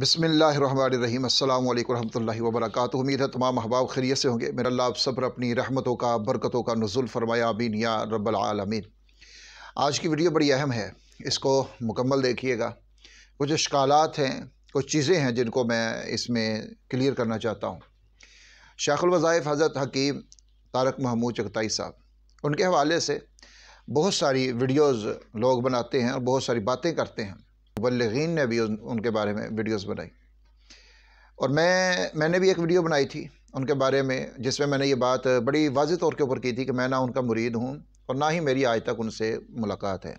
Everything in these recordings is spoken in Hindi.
बसमीम अल्लाह वरक वबरक उम्मीद है तमाम अहबाब खरीत से होंगे मेरा अल्लाह आप सब अपनी रहमतों का बरकतों का नजुल फरमाया बीन या रबालमीन आज की वीडियो बड़ी अहम है इसको मुकम्मल देखिएगा कुछ अशकालत हैं कुछ चीज़ें हैं जिनको मैं इसमें क्लियर करना चाहता हूँ शेखुलवज़ाइफ हज़रत हकीम तारक महमूद चगताई साहब उनके हवाले से बहुत सारी वीडियोज़ लोग बनाते हैं और बहुत सारी बातें करते हैं मुबलगिन ने भी उनके बारे में वीडियोस बनाई और मैं मैंने भी एक वीडियो बनाई थी उनके बारे में जिसमें मैंने ये बात बड़ी वाज तौर के ऊपर की थी कि मैं ना उनका मुरीद हूँ और ना ही मेरी आज तक उनसे मुलाकात है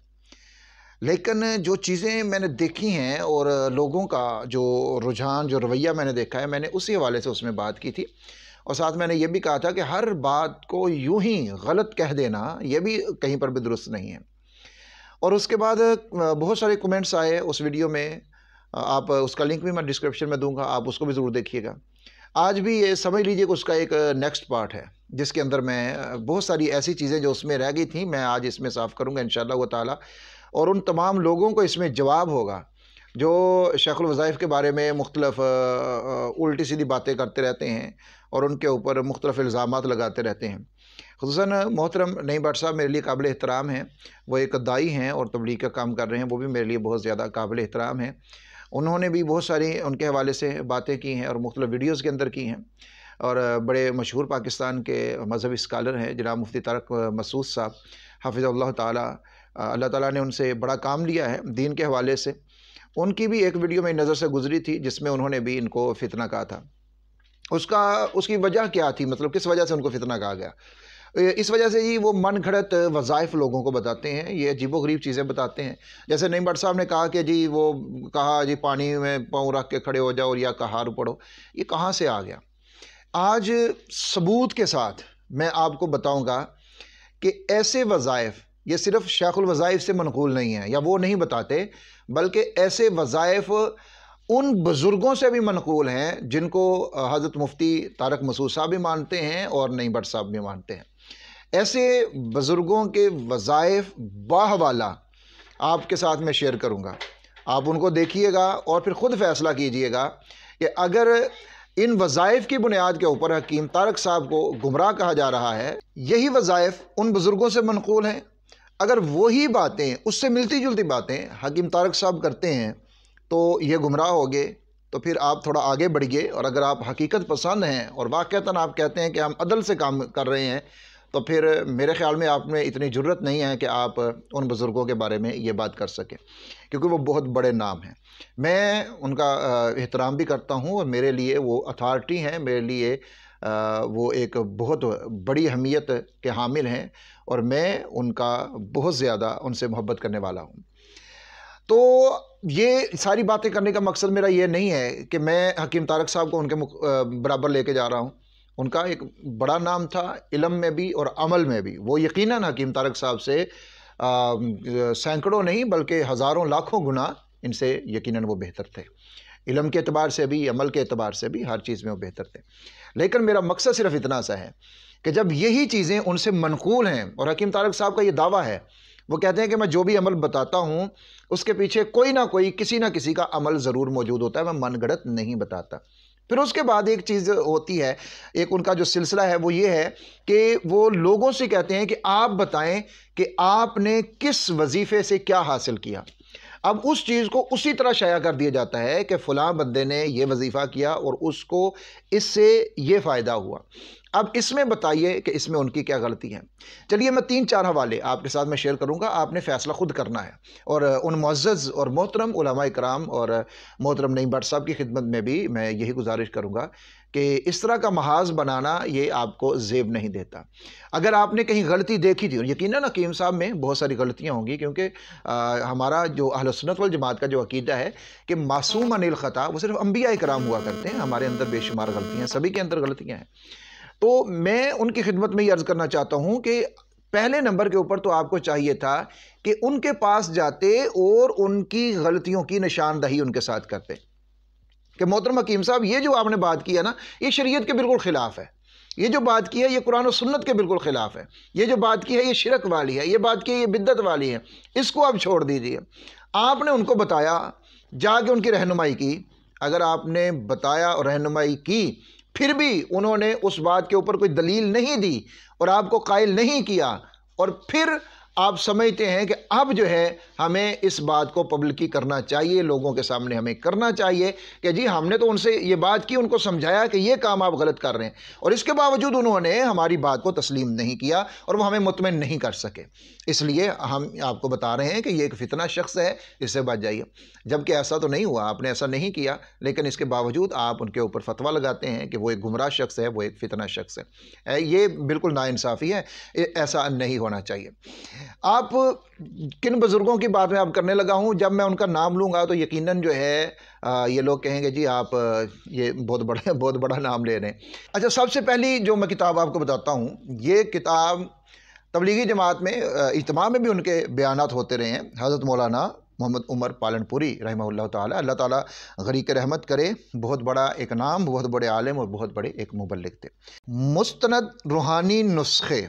लेकिन जो चीज़ें मैंने देखी हैं और लोगों का जो रुझान जो रवैया मैंने देखा है मैंने उसी हवाले से उसमें बात की थी और साथ मैंने ये भी कहा था कि हर बात को यूं ही गलत कह देना यह भी कहीं पर भी दुरुस्त नहीं है और उसके बाद बहुत सारे कमेंट्स आए उस वीडियो में आप उसका लिंक भी मैं डिस्क्रिप्शन में दूंगा आप उसको भी ज़रूर देखिएगा आज भी ये समझ लीजिए कि उसका एक नेक्स्ट पार्ट है जिसके अंदर मैं बहुत सारी ऐसी चीज़ें जो उसमें रह गई थी मैं आज इसमें साफ़ करूँगा इन ताला और उन तमाम लोगों को इसमें जवाब होगा जो शेखुल वज़ाइफ के बारे में मुख्तलफ उल्टी सीधी बातें करते रहते हैं और उनके ऊपर मुख्तलफ़ इल्ज़ाम लगाते रहते हैं खसूस मोहतरम नई भट्ट साहब मेरे लिए काबिल एहतराम हैं वो एक दाई हैं और तबलीग का काम कर रहे हैं वो भी मेरे लिए बहुत ज़्यादा काबिल एहतराम हैं उन्होंने भी बहुत सारी उनके हवाले से बातें की हैं और मुख्तलिफ़ वीडियोज़ के अंदर की हैं और बड़े मशहूर पाकिस्तान के मजहबी स्कॉलर हैं जनाब मुफ्ती तारक मसूद साहब हाफिज़ ताला अल्लाह ताला ने उनसे बड़ा काम लिया है दीन के हवाले से उनकी भी एक वीडियो मेरी नज़र से गुजरी थी जिसमें उन्होंने भी इनको फितना कहा था उसका उसकी वजह क्या थी मतलब किस वजह से उनको फितना कहा गया इस वजह से ही वो मन घड़त वज़ाइफ लोगों को बताते हैं ये अजीबो गरीब चीज़ें बताते हैं जैसे नईम भट्ट साहब ने कहा कि जी वो कहा जी पानी में पाँव रख के खड़े हो जाओ और या कहार पढ़ो ये कहाँ से आ गया आज सबूत के साथ मैं आपको बताऊँगा कि ऐसे वज़ाइफ ये सिर्फ शेखुलवज़ाइफ से मनकूल नहीं है या वो नहीं बताते बल्कि ऐसे वज़ाइफ उन बुज़ुर्गों से भी मनकूल हैं जिनको हज़रत मुफ्ती तारक मसूद साहब भी मानते हैं और नई भट्ट साहब भी मानते हैं ऐसे बुज़ुर्गों के वज़ाइफ वाला आपके साथ मैं शेयर करूँगा आप उनको देखिएगा और फिर ख़ुद फ़ैसला कीजिएगा कि अगर इन वज़ाइफ की बुनियाद के ऊपर हकीम तारक साहब को गुमराह कहा जा रहा है यही वज़ाइफ उन बुज़ुर्गों से मनकूल हैं अगर वही बातें उससे मिलती जुलती बातें हकीम तारक साहब करते हैं तो ये गुमराह हो गए तो फिर आप थोड़ा आगे बढ़िए और अगर आप हकीकत पसंद हैं और वाक़ता आप कहते हैं कि हम अदल से काम कर रहे हैं तो फिर मेरे ख़्याल में आप में इतनी ज़रूरत नहीं है कि आप उन बुज़ुर्गों के बारे में ये बात कर सकें क्योंकि वो बहुत बड़े नाम हैं मैं उनका एहतराम भी करता हूँ और मेरे लिए वो अथॉरिटी हैं मेरे लिए वो एक बहुत बड़ी अहमियत के हामिल हैं और मैं उनका बहुत ज़्यादा उनसे मोहब्बत करने वाला हूँ तो ये सारी बातें करने का मकसद मेरा ये नहीं है कि मैं हकीम तारक साहब को उनके बराबर लेके जा रहा हूँ उनका एक बड़ा नाम था इलम में भी और अमल में भी वो यकीनन हकीम तारक साहब से सैकड़ों नहीं बल्कि हज़ारों लाखों गुना इनसे यकीनन वो बेहतर थे इलम के अतबार से भी अमल के अतबार से भी हर चीज़ में वो बेहतर थे लेकिन मेरा मकसद सिर्फ इतना सा है कि जब यही चीज़ें उनसे मनकूल हैं और हकीम तारक साहब का ये दावा है वो कहते हैं कि मैं जो भी अमल बताता हूँ उसके पीछे कोई ना कोई किसी ना किसी का अमल ज़रूर मौजूद होता है मैं मन गढ़त नहीं बताता फिर उसके बाद एक चीज़ होती है एक उनका जो सिलसिला है वो ये है कि वो लोगों से कहते हैं कि आप बताएं कि आपने किस वजीफ़े से क्या हासिल किया अब उस चीज़ को उसी तरह शाया कर दिया जाता है कि फ़लाँ बंदे ने यह वजीफ़ा किया और उसको इससे ये फ़ायदा हुआ अब इसमें बताइए कि इसमें उनकी क्या गलती है चलिए मैं तीन चार हवाले आपके साथ मैं शेयर करूँगा आपने फ़ैसला ख़ुद करना है और उन मज्ज़ और मोहतरम कराम और मोहतरम नईम भट्ट साहब की खिदमत में भी मैं यही गुजारिश करूँगा कि इस तरह का महाज बनाना ये आपको जेब नहीं देता अगर आपने कहीं गलती देखी थी और यकीन नकीम साहब में बहुत सारी गलतियाँ होंगी क्योंकि हमारा जो अहलसनत वाल जमात का जो अकीदा है कि मासूम अनिल ख़ता वो सिर्फ अम्बिया कराम हुआ करते हैं हमारे अंदर बेशुमार गलतियाँ सभी के अंदर गलतियाँ हैं तो मैं उनकी खिदमत में ये अर्ज़ करना चाहता हूँ कि पहले नंबर के ऊपर तो आपको चाहिए था कि उनके पास जाते और उनकी गलतियों की निशानदही उनके साथ करते कि मोहतरम हकीम साहब ये जो आपने बात की है ना ये शरीयत के बिल्कुल ख़िलाफ़ है ये जो बात की है ये कुरान और सुन्नत के बिल्कुल ख़िलाफ़ है ये जो बात की है ये शिरक वाली है ये बात की है ये बिद्दत वाली है इसको आप छोड़ दीजिए आपने उनको बताया जाके उनकी रहनुमाई की अगर आपने बताया और रहनुमाई की फिर भी उन्होंने उस बात के ऊपर कोई दलील नहीं दी और आपको कायल नहीं किया और फिर आप समझते हैं कि अब जो है हमें इस बात को पब्लिकी करना चाहिए लोगों के सामने हमें करना चाहिए कि जी हमने तो उनसे ये बात की उनको समझाया कि ये काम आप गलत कर रहे हैं और इसके बावजूद उन्होंने हमारी बात को तस्लीम नहीं किया और वो हमें मुतमिन नहीं कर सके इसलिए हम आपको बता रहे हैं कि ये एक फितना शख्स है इससे बच जाइए जबकि ऐसा तो नहीं हुआ आपने ऐसा नहीं किया लेकिन इसके बावजूद आप उनके ऊपर फतवा लगाते हैं कि वो एक गुमराह शख्स है वो एक फितना शख्स है ये बिल्कुल नाानसाफ़ी है ऐसा नहीं होना चाहिए आप किन बुज़ुर्गों की बात में आप करने लगा हूँ जब मैं उनका नाम लूँगा तो यकीनन जो है आ, ये लोग कहेंगे जी आप ये बहुत बड़ा बहुत बड़ा नाम ले रहे हैं अच्छा सबसे पहली जो मैं किताब आपको बताता हूँ ये किताब तबलीगी जमात में इजमा में भी उनके बयान होते रहे हैं हज़रत मौलाना मोहम्मद उमर पालनपुरी रही तल्ला अल्लाह ताली गरीक रहमत करे बहुत बड़ा एक नाम बहुत बड़े आलम और बहुत बड़े एक मुबलिक थे मुस्ंद रूहानी नुस्खे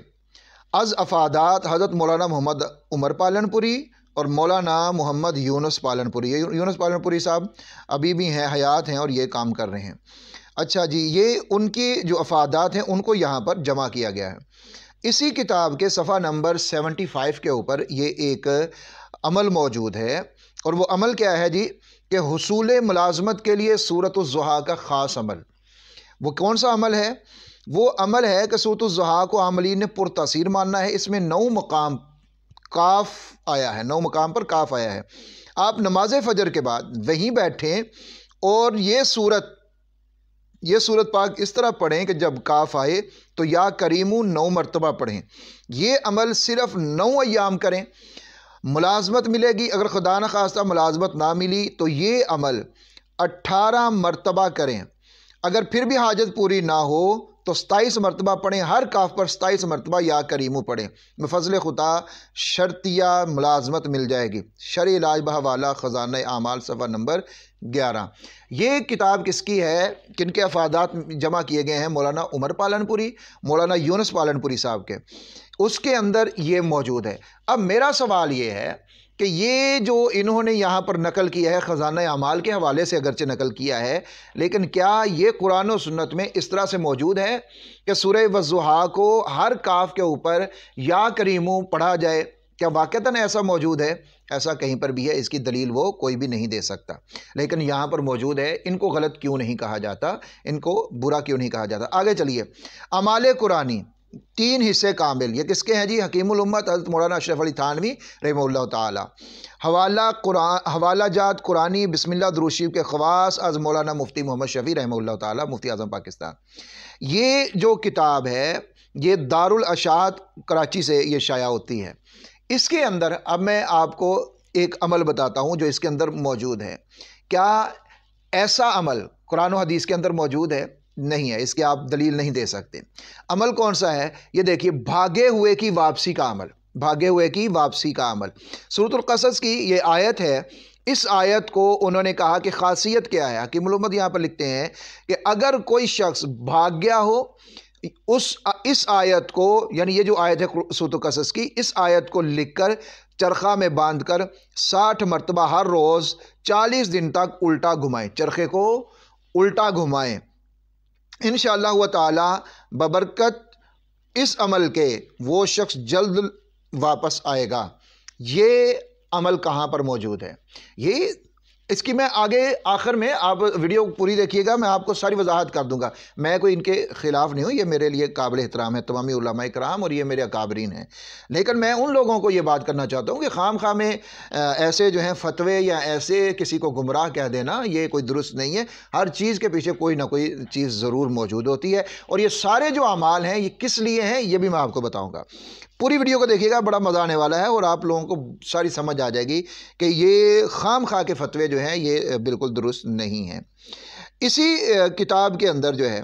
अज़ अफादात हज़रत मौलाना मोहम्मद उमर पालनपुरी और मौलाना मोहम्मद यूनस पालनपुरी ये यूनस पालनपुरी साहब अभी भी हैं हयात हैं और ये काम कर रहे हैं अच्छा जी ये उनके जो अफादात हैं उनको यहाँ पर जमा किया गया है इसी किताब के सफ़ा नंबर सेवेंटी फ़ाइव के ऊपर ये एक अमल मौजूद है और वो अमल क्या है जी कि हसूल मुलाजमत के लिए सूरत का ख़ास अमल वो कौन सा अमल है वो अमल है कि सूतुज़हा को आमली ने पुरतासीर मानना है इसमें नौ मकाम काफ आया है नौ मकाम पर काफ आया है आप नमाज फजर के बाद वहीं बैठें और ये सूरत ये सूरत पाक इस तरह पढ़ें कि जब काफ आए तो या करीमू नौ मरतबा पढ़ें ये अमल सिर्फ़ नौ अयाम करें मुलाजमत मिलेगी अगर खुदा न खास्ता मुलाजमत ना मिली तो ये अमल अट्ठारह मरतबा करें अगर फिर भी हाजत पूरी ना हो तो सताईस मरतबा पढ़ें हर काफ पर सताईस मरतबा या करीमू पढ़ें फजल खुदा शर्तिया मुलाजमत मिल जाएगी शर इलाज बहवाला ख़जाना आमाल सफ़ा नंबर ग्यारह ये किताब किसकी है किन के अफादात जमा किए गए हैं मौलाना उमर पालनपुरी मौलाना यूनस पालनपुरी साहब के उसके अंदर ये मौजूद है अब मेरा सवाल ये है कि ये जो इन्होंने यहाँ पर नकल किया है ख़जाना अमाल के हवाले से अगरचे नकल किया है लेकिन क्या ये कुरान और सुन्नत में इस तरह से मौजूद है कि सुर वजुहा को हर काफ के ऊपर या करीमू पढ़ा जाए क्या वाक़ता ऐसा मौजूद है ऐसा कहीं पर भी है इसकी दलील वो कोई भी नहीं दे सकता लेकिन यहाँ पर मौजूद है इनको गलत क्यों नहीं कहा जाता इनको बुरा क्यों नहीं कहा जाता आगे चलिए अमाल कुरानी तीन हिस्से कामिल ये किसके हैं जी हकीमत हज़रत मौलाना अशरफ अली थानवी रही तवाला हवाला कुरान हवाला जात कुरानी बिस्मिल्ला दरूशीब के खवास अज़ मौलाना मुफ्ती मोहम्मद शफ़ी रही ताली मुफ्ती आज़म पाकिस्तान ये जो किताब है ये दारशात कराची से ये शाया होती है इसके अंदर अब मैं आपको एक अमल बताता हूँ जो इसके अंदर मौजूद है क्या ऐसा अमल कुरान हदीस के अंदर मौजूद है नहीं है इसके आप दलील नहीं दे सकते अमल कौन सा है ये देखिए भागे हुए की वापसी का अमल भागे हुए की वापसी का अमल सूरतलकसस की ये आयत है इस आयत को उन्होंने कहा कि खासियत क्या है कि मलोमत यहाँ पर लिखते हैं कि अगर कोई शख्स भाग गया हो उस इस आयत को यानी ये जो आयत है सूतकसस की इस आयत को लिखकर चरखा में बांध कर साठ मरतबा हर रोज़ चालीस दिन तक उल्टा घुमाएं चरखे को उल्टा घुमाएं इन शाह बबरकत इस अमल के वो शख्स जल्द वापस आएगा ये अमल कहाँ पर मौजूद है ये इसकी मैं आगे आखिर में आप वीडियो पूरी देखिएगा मैं आपको सारी वजाहत कर दूंगा मैं कोई इनके ख़िलाफ़ नहीं हूँ ये मेरे लिए काबिल एहतराम है तमामी उलमा कराम और ये मेरे अकाबरीन हैं लेकिन मैं उन लोगों को ये बात करना चाहता हूँ कि खाम खाम में ऐसे जो हैं फतवे या ऐसे किसी को गुमराह कह देना ये कोई दुरुस्त नहीं है हर चीज़ के पीछे कोई ना कोई चीज़ ज़रूर मौजूद होती है और ये सारे जो अमाल हैं ये किस लिए हैं ये भी मैं आपको बताऊँगा पूरी वीडियो को देखिएगा बड़ा मज़ा आने वाला है और आप लोगों को सारी समझ आ जाएगी कि ये खाम खा के फतवे जो हैं ये बिल्कुल दुरुस्त नहीं हैं इसी किताब के अंदर जो है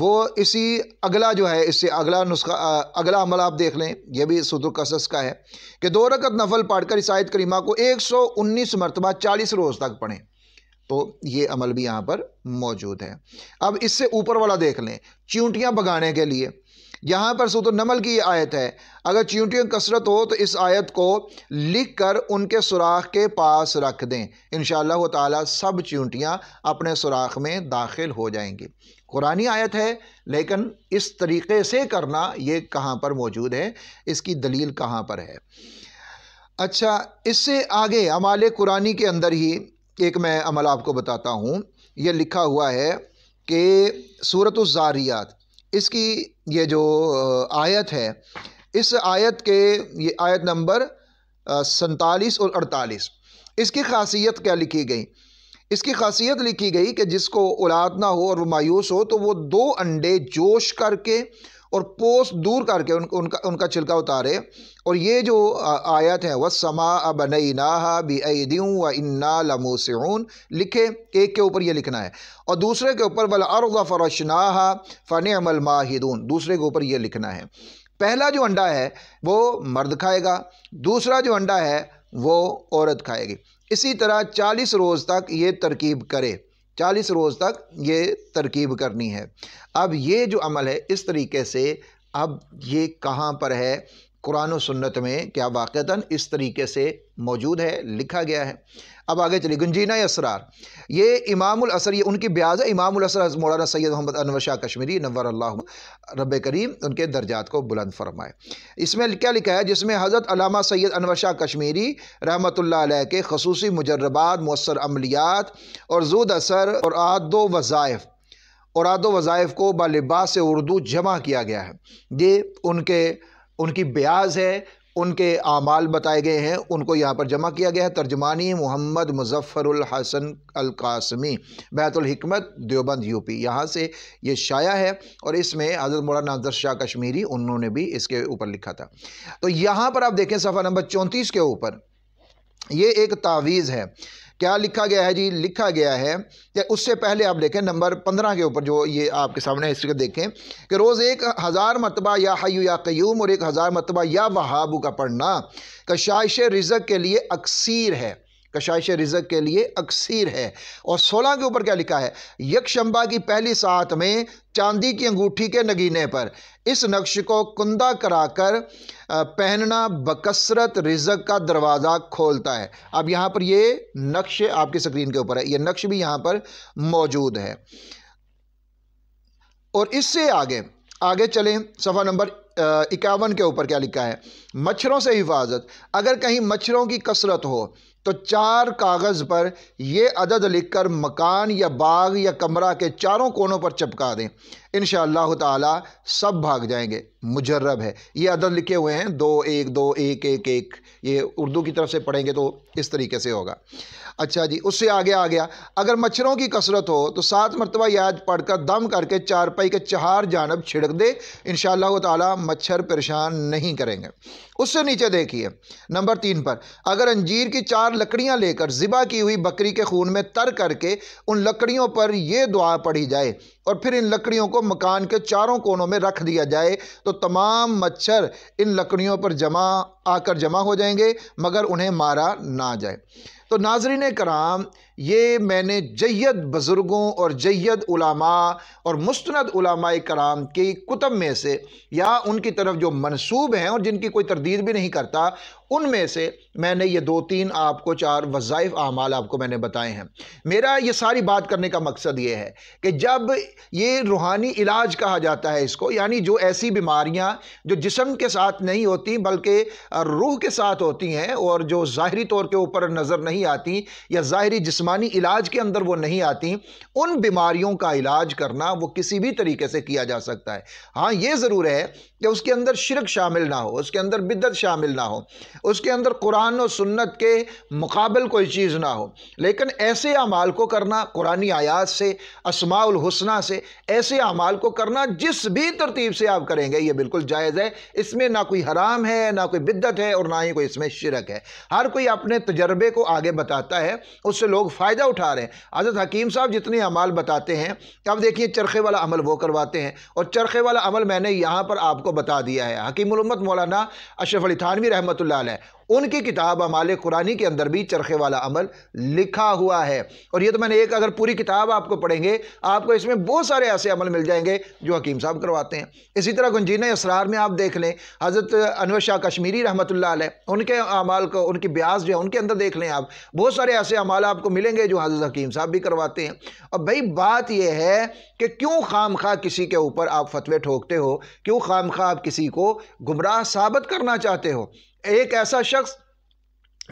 वो इसी अगला जो है इससे अगला नुस्खा अगला अमल आप देख लें यह भी सदर कसस का है कि दो रकत नफल पढ़कर इस आयत करीमा को 119 मरतबा चालीस रोज़ तक पढ़ें तो ये अमल भी यहाँ पर मौजूद है अब इससे ऊपर वाला देख लें चूंटियाँ भगाने के लिए यहाँ पर सूत नमल की आयत है अगर चींटियों की कसरत हो तो इस आयत को लिख कर उनके सुराख के पास रख दें इन ताला सब चींटियाँ अपने सुराख में दाखिल हो जाएंगी कुरानी आयत है लेकिन इस तरीके से करना ये कहाँ पर मौजूद है इसकी दलील कहाँ पर है अच्छा इससे आगे अमाल कुरानी के अंदर ही एक मैं अमल आपको बताता हूँ ये लिखा हुआ है कि सूरत ज़ारियात इसकी ये जो आयत है इस आयत के ये आयत नंबर सैतालीस और अड़तालीस इसकी खासियत क्या लिखी गई इसकी खासियत लिखी गई कि जिसको औलाद ना हो और वो मायूस हो तो वो दो अंडे जोश करके और पोस दूर करके उन, उनका उनका छिलका उतारे और ये जो आयत है वह समा अब नई नाहा बी दूँ व इन्ना लमोसून लिखे एक के ऊपर ये लिखना है और दूसरे के ऊपर वल फरश ना फ़न अमल माहिदून दूसरे के ऊपर ये लिखना है पहला जो अंडा है वो मर्द खाएगा दूसरा जो अंडा है वो औरत खाएगी इसी तरह चालीस रोज़ तक ये तरकीब करे चालीस रोज़ तक ये तरकीब करनी है अब ये जो अमल है इस तरीके से अब ये कहाँ पर है कुरान सन्नत में क्या वाक़ता इस तरीके से मौजूद है लिखा गया है अब आगे चलिए गुंजीना असरार ये इमामुल असर ये उनकी ब्याज है इमामुल असर मौलाना सैयद मोहम्मद अनवर शाह कश्मीरी नवर अल्लाह रब करीम उनके दर्जात को बुलंद फरमाए इसमें क्या लिखा है जिसमें हज़रत अलामा सैयद अनवर शाह कश्मीरी रहमत के खसूस मुजरबात मौसर अमलियात और जूद असर और आदो वज़ाइफ़ और आदो वज़ाइफ़ को बालिबास से उर्दू जमा किया गया है ये उनके उनकी ब्याज है उनके आमाल बताए गए हैं उनको यहाँ पर जमा किया गया है तर्जमानी मोहम्मद मुजफ़रुल हसन अलकासमी बैतुल हिकमत देवबंद यूपी यहाँ से ये शाया है और इसमें हज़रत मौलाना नजर शाह कश्मीरी उन्होंने भी इसके ऊपर लिखा था तो यहाँ पर आप देखें सफ़ा नंबर चौंतीस के ऊपर ये एक तावीज़ है क्या लिखा गया है जी लिखा गया है या उससे पहले आप देखें नंबर पंद्रह के ऊपर जो ये आपके सामने हिस्ट्री देखें कि रोज़ एक हज़ार मरतबा या हयू या क्यूम और एक हज़ार मरतबा या वहाबू का पढ़ना कशाइश रिजक के लिए अक्सर है कशाइश रिजक के लिए अक्सर है और सोलह के ऊपर क्या लिखा है यकशंबा की पहली सात में चांदी की अंगूठी के नगीने पर इस नक्श को कुंदा कराकर पहनना बकसरत रिजक का दरवाज़ा खोलता है अब यहाँ पर ये नक्श आपकी स्क्रीन के ऊपर है ये नक्श भी यहाँ पर मौजूद है और इससे आगे आगे चलें सफ़ा नंबर इक्यावन के ऊपर क्या लिखा है मच्छरों से हिफाजत अगर कहीं मच्छरों की कसरत हो तो चार कागज़ पर यह अदद लिखकर मकान या बाग या कमरा के चारों कोनों पर चिपका दें इन शह तब भाग जाएंगे मुजर्रब है ये अदद लिखे हुए हैं दो एक दो एक एक एक ये उर्दू की तरफ से पढ़ेंगे तो इस तरीके से होगा अच्छा जी उससे आगे आ गया अगर मच्छरों की कसरत हो तो सात मरतबा याद पढ़कर दम करके चारपाई के चार जानब छिड़क दे इन ताला मच्छर परेशान नहीं करेंगे उससे नीचे देखिए नंबर तीन पर अगर अंजीर की चार लकड़ियाँ लेकर ज़िबा की हुई बकरी के खून में तर करके उन लकड़ियों पर यह दुआ पढ़ी जाए और फिर इन लकड़ियों को मकान के चारों कोनों में रख दिया जाए तो तमाम मच्छर इन लकड़ियों पर जमा आकर जमा हो जाएंगे मगर उन्हें मारा ना जाए तो नाजरीन कराम ये मैंने जैद बुज़ुर्गों और जैद उलामा और मुस्ंद कराम की कुतब में से या उनकी तरफ जो मनसूब हैं और जिनकी कोई तरदीद भी नहीं करता उनमें से मैंने ये दो तीन आपको चार वज़ाइफ आमाल आपको मैंने बताए हैं मेरा ये सारी बात करने का मकसद ये है कि जब ये रूहानी इलाज कहा जाता है इसको यानी जो ऐसी बीमारियाँ जो जिसम के साथ नहीं होती बल्कि रूह के साथ होती हैं और जो ज़ाहरी तौर के ऊपर नज़र नहीं आती या ज़ाहरी जिसम जिस्मानी इलाज के अंदर वो नहीं आती उन बीमारियों का इलाज करना वो किसी भी तरीके से किया जा सकता है हाँ ये ज़रूर है कि उसके अंदर शिरक शामिल ना हो उसके अंदर बिद्दत शामिल ना हो उसके अंदर कुरान और सुन्नत के मुकाबल कोई चीज़ ना हो लेकिन ऐसे अमाल को करना कुरानी आयात से असमाउल से ऐसे अमाल को करना जिस भी तरतीब से आप करेंगे ये बिल्कुल जायज़ है इसमें ना कोई हराम है ना कोई बिद्दत है और ना ही कोई इसमें शिरक है हर कोई अपने तजर्बे को आगे बताता है उससे लोग फ़ायदा उठा रहे हैं हज़रत हकीम साहब जितने अमाल बताते हैं अब देखिए चरखे वाला अमल वो करवाते हैं और चरखे वाला अमल मैंने यहाँ पर आपको बता दिया है हकीम उम्मत मौलाना अशरफ अली थानवी रहमत उनकी किताब अमाल कुरानी के अंदर भी चरखे वाला अमल लिखा हुआ है और ये तो मैंने एक अगर पूरी किताब आपको पढ़ेंगे आपको इसमें बहुत सारे ऐसे अमल मिल जाएंगे जो हकीम साहब करवाते हैं इसी तरह गुंजीन इसरार में आप देख लें हज़रत अनवर शाह कश्मीरी रहमत उनके अमाल को उनकी ब्याज जो है उनके अंदर देख लें आप बहुत सारे ऐसे अमाल आपको मिलेंगे जो हज़रत हकीम साहब भी करवाते हैं और भाई बात यह है कि क्यों खाम खा किसी के ऊपर आप फतवे ठोकते हो क्यों खाम खा आप किसी को गुमराह साबित करना चाहते हो एक ऐसा शख्स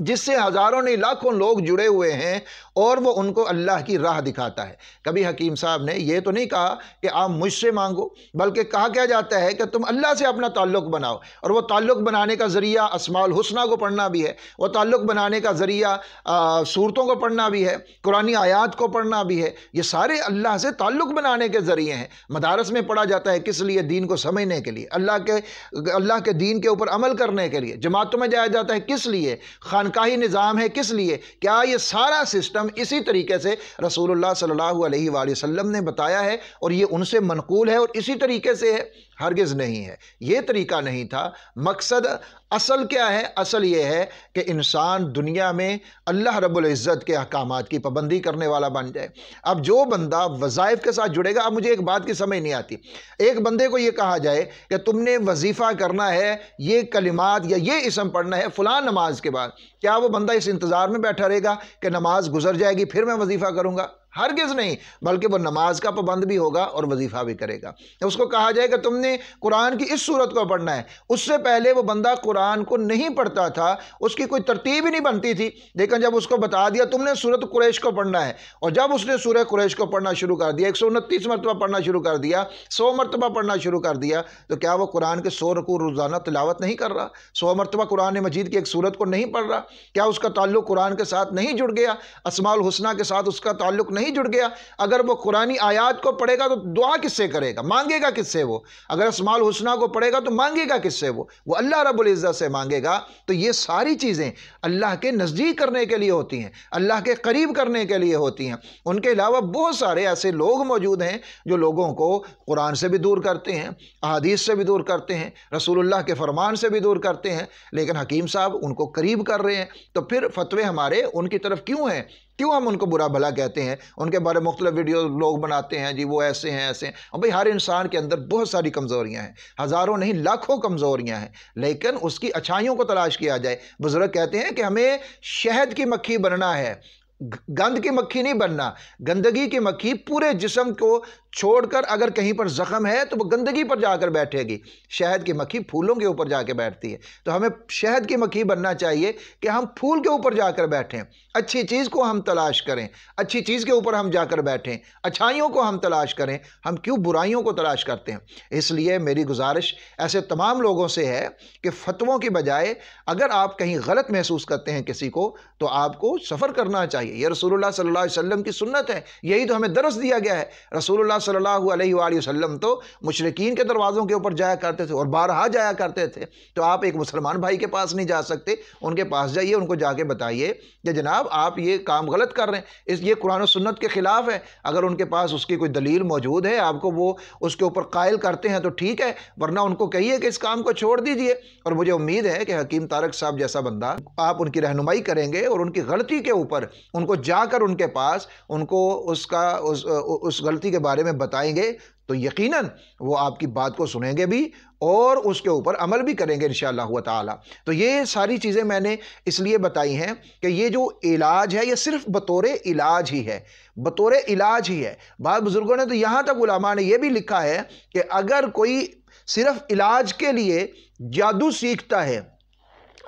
जिससे हज़ारों नहीं लाखों लोग जुड़े हुए हैं और वो उनको अल्लाह की राह दिखाता है कभी हकीम साहब ने ये तो नहीं कहा कि आप मुझसे मांगो बल्कि कहा क्या जाता है कि तुम अल्लाह से अपना ताल्लुक़ बनाओ और वह ताल्लुक़ बनाने का ज़रिया असमाल हुसना को पढ़ना भी है वो ताल्लुक़ बनाने का ज़रिया सूरतों को पढ़ना भी है कुरानी आयात को पढ़ना भी है ये सारे अल्लाह से ताल्लुक़ बनाने के ज़रिए हैं मदारस में पढ़ा जाता है किस लिए दीन को समझने के लिए अल्लाह के अल्लाह के दीन के ऊपर अमल करने के लिए जमातों में जाया जाता है किस लिए खानकाही निज़ाम है किस लिए क्या ये सारा सिस्टम वसल्लम इसी तरीके से रसूलुल्लाह सल्लल्लाहु अलैहि वसल्लम ने बताया है और ये उनसे मनकूल है और इसी तरीके से है हरगिज़ नहीं है ये तरीका नहीं था मकसद असल क्या है असल ये है कि इंसान दुनिया में अल्लाह रब्ज़त के अहकाम की पाबंदी करने वाला बन जाए अब जो बंदा वज़ाइफ के साथ जुड़ेगा अब मुझे एक बात की समझ नहीं आती एक बंदे को ये कहा जाए कि तुमने वजीफ़ा करना है ये कलिमात या ये इसम पढ़ना है फ़लाँ नमाज के बाद क्या वो बंदा इस इंतज़ार में बैठा रहेगा कि नमाज गुजर जाएगी फिर मैं वजीफ़ा करूँगा हरगिज़ नहीं बल्कि वह नमाज का पाबंद भी होगा और वजीफ़ा भी करेगा उसको कहा जाएगा तुमने कुरान की इस सूरत को पढ़ना है उससे पहले वो बंदा कुरान को नहीं पढ़ता था उसकी कोई तरतीब ही नहीं बनती थी लेकिन जब उसको बता दिया तुमने सूरत कुरेश को पढ़ना है और जब उसने सूर्य कुरेश को पढ़ना शुरू कर दिया एक सौ उनतीस मरतबा पढ़ना शुरू कर दिया सौ मरतबा पढ़ना शुरू कर दिया तो क्या वह कुरान के सौ रकू रोज़ाना तिलावत नहीं कर रहा सौ मरतबा कुरान मजीद की एक सूरत को नहीं पढ़ रहा क्या उसका ताल्लुक कुरान के साथ नहीं जुड़ गया असमाल हुसना के साथ उसका ताल्लुक नहीं जुड़ गया अगर वो कुरानी आयात को पढ़ेगा तो दुआ किससे करेगा मांगेगा किससे वो अगर असमाल हुसना को पढ़ेगा तो मांगेगा किससे वो वो अल्लाह रब्बुल इज़्ज़त से मांगेगा तो ये सारी चीज़ें अल्लाह के नज़दीक करने के लिए होती हैं अल्लाह के करीब करने के लिए होती हैं उनके अलावा बहुत सारे ऐसे लोग मौजूद हैं जो लोगों को कुरान से भी दूर करते हैं अहादीस से भी दूर करते हैं रसूलुल्लाह के फरमान से भी दूर करते हैं लेकिन हकीम साहब उनको करीब कर रहे हैं तो फिर फतवे हमारे उनकी तरफ क्यों हैं क्यों हम उनको बुरा भला कहते हैं उनके बारे में मुख्तलिफ वीडियो लोग बनाते हैं जी वो ऐसे हैं ऐसे हैं और भाई हर इंसान के अंदर बहुत सारी कमज़ोरियाँ हैं हज़ारों नहीं लाखों कमज़ोरियाँ हैं लेकिन उसकी अच्छाइयों को तलाश किया जाए बुज़ुर्ग कहते हैं कि हमें शहद की मक्खी बनना है गंद की मक्खी नहीं बनना गंदगी की मक्खी पूरे जिसम को छोड़कर अगर कहीं पर ज़ख़म है तो वो गंदगी पर जाकर बैठेगी शहद की मक्खी फूलों के ऊपर जाकर बैठती है तो हमें शहद की मक्खी बनना चाहिए कि हम फूल के ऊपर जाकर बैठें अच्छी चीज़ को हम तलाश करें अच्छी चीज़ के ऊपर हम जाकर बैठें अच्छाइयों को हम तलाश करें हम क्यों बुराइयों को तलाश करते हैं इसलिए मेरी गुजारिश ऐसे तमाम लोगों से है कि फतवों की बजाय अगर आप कहीं गलत महसूस करते हैं किसी को तो आपको सफ़र करना चाहिए चाहिए यह रसूलुल्लाह सल्लल्लाहु अलैहि वसल्लम की सुन्नत है यही तो हमें दरस दिया गया है रसूलुल्लाह सल्लल्लाहु अलैहि वसल्लम तो मुशरकिन के दरवाज़ों के ऊपर जाया करते थे और बारहा जाया करते थे तो आप एक मुसलमान भाई के पास नहीं जा सकते उनके पास जाइए उनको जाके बताइए कि जनाब आप ये काम गलत कर रहे हैं इस ये कुरान सुन्नत के ख़िलाफ़ है अगर उनके पास उसकी कोई दलील मौजूद है आपको वो उसके ऊपर कायल करते हैं तो ठीक है वरना उनको कहिए कि इस काम को छोड़ दीजिए और मुझे उम्मीद है कि हकीम तारक साहब जैसा बंदा आप उनकी रहनुमाई करेंगे और उनकी गलती के ऊपर उनको जाकर उनके पास उनको उसका उस उस गलती के बारे में बताएंगे तो यकीनन वो आपकी बात को सुनेंगे भी और उसके ऊपर अमल भी करेंगे इन ताला तो ये सारी चीज़ें मैंने इसलिए बताई हैं कि ये जो इलाज है ये सिर्फ बतौर इलाज ही है बतौर इलाज ही है बाद बुज़ुर्गों ने तो यहाँ तक गुलामा ने यह भी लिखा है कि अगर कोई सिर्फ इलाज के लिए जादू सीखता है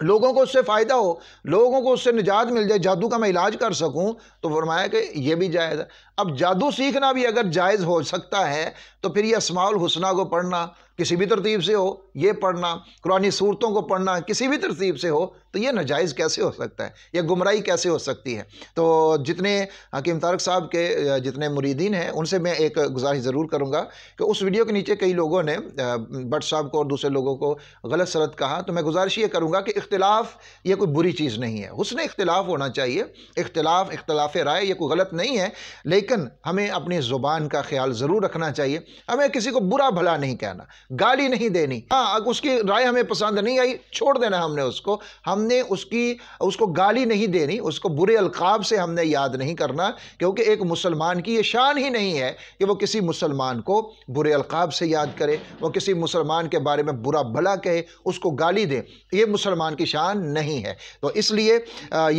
लोगों को उससे फ़ायदा हो लोगों को उससे निजात मिल जाए जादू का मैं इलाज कर सकूं तो फरमाया कि यह भी जायज़ है अब जादू सीखना भी अगर जायज़ हो सकता है तो फिर यह असमाउल हुसना को पढ़ना किसी भी तरतीब से हो ये पढ़ना कुरानी सूरतों को पढ़ना किसी भी तरतीब से हो तो ये नाजायज़ कैसे हो सकता है या गुमराही कैसे हो सकती है तो जितने हकीम तारक साहब के जितने मुरीदीन हैं उनसे मैं एक गुजारिश ज़रूर करूँगा कि उस वीडियो के नीचे कई लोगों ने भट्ट साहब को और दूसरे लोगों को गलत सलत कहा तो मैं गुजारिश ये करूँगा कि इख्तलाफ ये कोई बुरी चीज़ नहीं है उसने इख्तलाफ होना चाहिए इख्तलाफ इख्तलाफ राय ये कोई गलत नहीं है लेकिन हमें अपनी ज़ुबान का ख्याल ज़रूर रखना चाहिए हमें किसी को बुरा भला नहीं कहना गाली नहीं देनी हाँ उसकी राय हमें पसंद नहीं आई छोड़ देना हमने उसको हम हमने उसकी उसको गाली नहीं देनी उसको बुरे अलकाब से हमने याद नहीं करना क्योंकि एक मुसलमान की ये शान ही नहीं है कि वो किसी मुसलमान को बुरे अलकाब से याद करे वो किसी मुसलमान के बारे में बुरा भला कहे उसको गाली दे ये मुसलमान की शान नहीं है तो इसलिए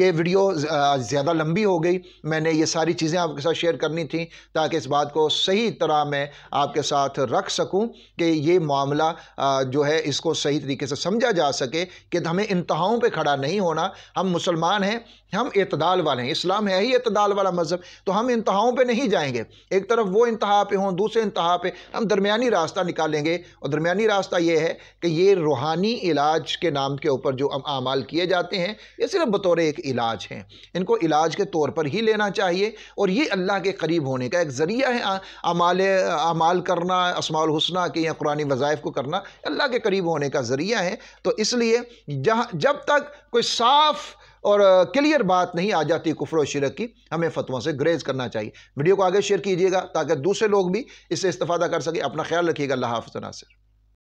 ये वीडियो ज़्यादा लंबी हो गई मैंने ये सारी चीज़ें आपके साथ शेयर करनी थी ताकि इस बात को सही तरह मैं आपके साथ रख सकूँ कि ये मामला जो है इसको सही तरीके से समझा जा सके कि हमें इंतहाओं पर खड़ा नहीं होना हम मुसलमान हैं हम इतदाल वाले हैं इस्लाम है ही इतदाल वाला मज़हब तो हम इंतहाओं पे नहीं जाएंगे एक तरफ वो इंतहा पे हों दूसरे इंतहा पे हम दरमिया रास्ता निकालेंगे और दरमिया रास्ता ये है कि ये रूहानी इलाज के नाम के ऊपर जो अमाल किए जाते हैं ये सिर्फ बतौर एक इलाज हैं इनको इलाज के तौर पर ही लेना चाहिए और ये अल्लाह के करीब होने का एक ज़रिया है अमाल अमाल करना असमाल हसना के या कुरानी वज़ाइफ को करना अल्लाह के करीब होने का ज़रिया है तो इसलिए जहाँ जब तक कोई साफ़ और क्लियर बात नहीं आ जाती कुफर और शिरक की हमें फतवों से ग्रेज करना चाहिए वीडियो को आगे शेयर कीजिएगा ताकि दूसरे लोग भी इससे इस्तेफादा कर सके अपना ख्याल रखिएगा अल्लाह हाफ़ नासिर